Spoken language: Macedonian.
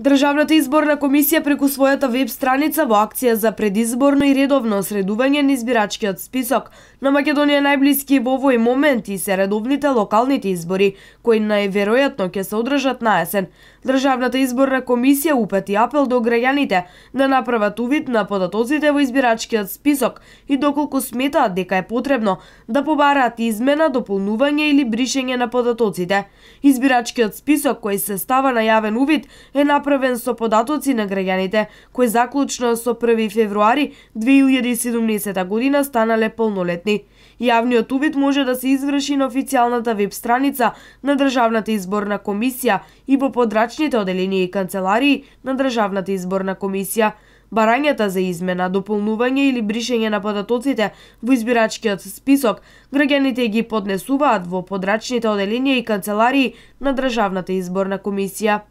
Државната изборна комисија преку својата веб страница во акција за предизборно и редовно средување на избирачкиот список на Македонија најблиски во овој момент и се редовните локалните избори, кои најверојатно ќе се одржат на есен. Државната изборна комисија упати апел до граѓаните да направат увид на податоците во избирачкиот список и доколку сметаат дека е потребно да побараат измена, дополнување или бришење на податоците. Избирачкиот список кој се става на јавен увид е направен направен со податоци на граѓаните, кои заклучно со 1 февруари 2017 година станале полнолетни. Јавниот увид може да се изврши на официјалната веб страница на Државната изборна комисија и по подрачните оделенија и канцеларии на Државната изборна комисија. Барањата за измена, дополнување или бришење на податоците во избирачкиот список, граѓаните ги поднесуваат во подрачните оделенија и канцеларии на Државната изборна комисија.